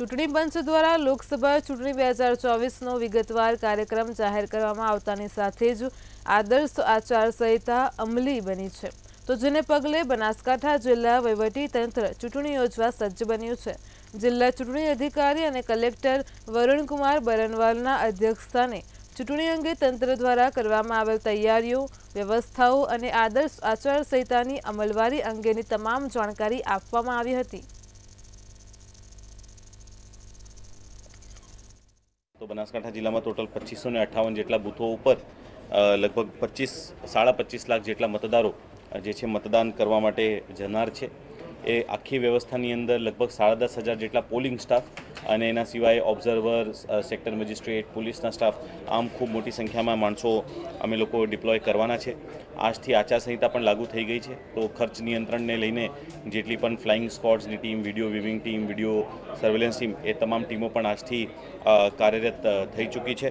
ચૂંટણી પંચ દ્વારા લોકસભા ચૂંટણી બે હજાર ચોવીસનો વિગતવાર કાર્યક્રમ જાહેર કરવામાં આવતાની સાથે જ આદર્શ આચારસંહિતા અમલી બની છે તો જેને પગલે બનાસકાંઠા જિલ્લા તંત્ર ચૂંટણી યોજવા સજ્જ બન્યું છે જિલ્લા ચૂંટણી અધિકારી અને કલેક્ટર વરુણકુમાર બરનવાલના અધ્યક્ષસ્થાને ચૂંટણી અંગે તંત્ર દ્વારા કરવામાં આવેલ તૈયારીઓ વ્યવસ્થાઓ અને આદર્શ આચારસંહિતાની અમલવારી અંગેની તમામ જાણકારી આપવામાં આવી હતી તો બનાસકાંઠા જિલ્લામાં ટોટલ પચીસો ને અઠ્ઠાવન જેટલા બૂથો ઉપર લગભગ પચીસ સાડા પચીસ લાખ જેટલા મતદારો જે છે મતદાન કરવા માટે જનાર છે એ આખી વ્યવસ્થાની અંદર લગભગ સાડા દસ હજાર જેટલા પોલિંગ સ્ટાફ અને એના સિવાય ઓબ્ઝર્વર સેક્ટર મેજિસ્ટ્રેટ પોલીસના સ્ટાફ આમ ખૂબ મોટી સંખ્યામાં માણસો અમે લોકો ડિપ્લોય કરવાના છે આજથી આચારસંહિતા પણ લાગુ થઈ ગઈ છે તો ખર્ચ નિયંત્રણને લઈને જેટલી પણ ફ્લાઇંગ સ્કોડ્સની team video viewing team video surveillance team એ તમામ ટીમો પણ આજથી કાર્યરત થઈ ચૂકી છે